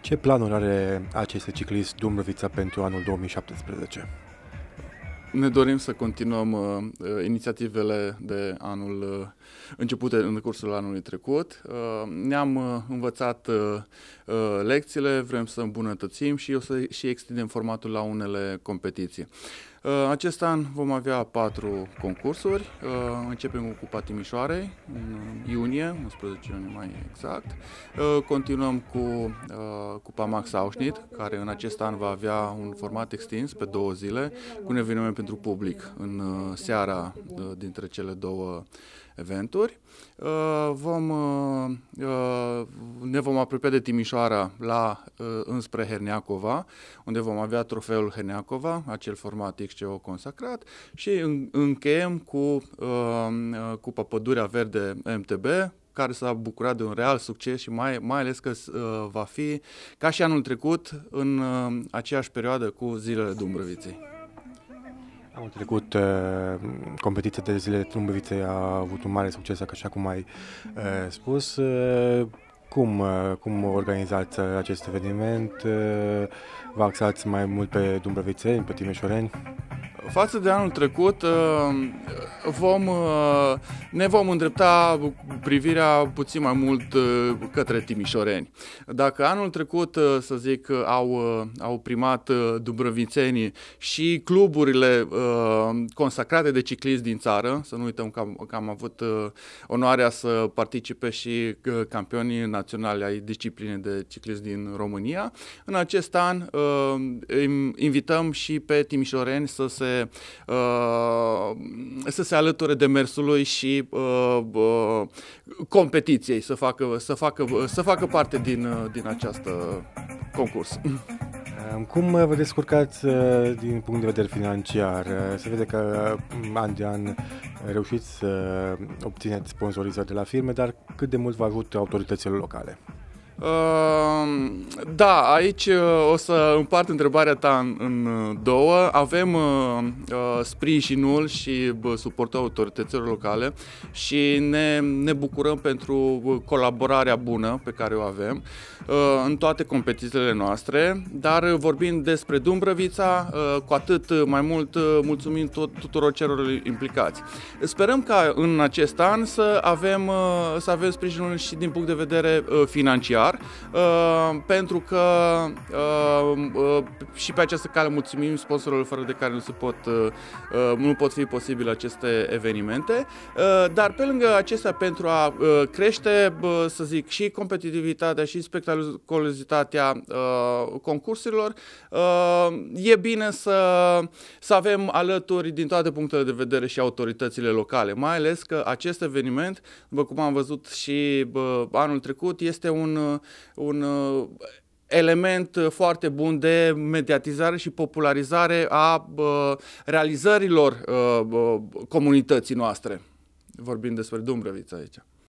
Ce planuri are acest ciclist Dumbrovița pentru anul 2017? Ne dorim să continuăm uh, inițiativele de anul uh, început în cursul anului trecut. Uh, ne-am uh, învățat uh, uh, lecțiile, vrem să îmbunătățim și o să și extindem formatul la unele competiții. Uh, acest an vom avea patru concursuri. Uh, începem cu Cupa Timișoarei în uh, iunie, 11 iunie mai exact. Uh, continuăm cu uh, Cupa Max Auschnitt, care în acest an va avea un format extins pe două zile, cu un eveniment pentru public în uh, seara uh, dintre cele două eventuri. Uh, vom, ne vom apropia de Timișoara la, înspre Herneacova, unde vom avea trofeul Herneacova, acel format XCO consacrat și încheiem cu, cu păpădurea verde MTB, care s-a bucurat de un real succes și mai, mai ales că uh, va fi, ca și anul trecut, în uh, aceeași perioadă cu zilele Dumbrăviței. Anul trecut, uh, competiția de zile de Trâmbovițe a avut un mare succes, așa uh, uh, cum ai spus. Cum, cum organizați acest eveniment? Vă axați mai mult pe dumbrăvițeni, pe timișoreni? Față de anul trecut, uh, vom, uh, ne vom îndrepta privirea puțin mai mult uh, către timișoreni. Dacă anul trecut, să zic, au, au primat dubrovințenii și cluburile consacrate de ciclism din țară, să nu uităm că am, că am avut onoarea să participe și campionii naționale ai disciplinei de ciclism din România, în acest an invităm și pe timișoreni să se Uh, să se alăture demersului și uh, uh, competiției, să facă, să facă, să facă parte din, din această concurs. Cum vă descurcați din punct de vedere financiar? Se vede că mm, an de an reușiți să obțineți sponsorizări de la firme, dar cât de mult vă ajută autoritățile locale? Da, aici uh, o să împart întrebarea ta în, în uh, două. Avem uh, uh sprijinul și suportul autorităților locale și ne, ne bucurăm pentru colaborarea bună pe care o avem uh, în toate competițiile noastre, dar vorbind despre Dumbrăvița, uh, cu atât mai mult mulțumim tot, tuturor celor implicați. Sperăm ca în acest an să avem, uh, să avem sprijinul și din punct de vedere uh, financiar, uh, pentru că uh, uh, și pe această cale mulțumim sponsorilor fără de care nu, se pot, uh, uh nu pot fi posibile aceste evenimente, uh, dar pe lângă acestea pentru a uh, crește, uh, să zic, și competitivitatea și spectaculozitatea uh, concursurilor, uh, e bine să, să avem alături din toate punctele de vedere și autoritățile locale, mai ales că acest eveniment, după cum am văzut și uh, anul trecut, este un, un element uh, foarte bun de mediatizare și popularizare a uh, realizărilor uh, comunității noastre, vorbind despre Dumbrăviță aici.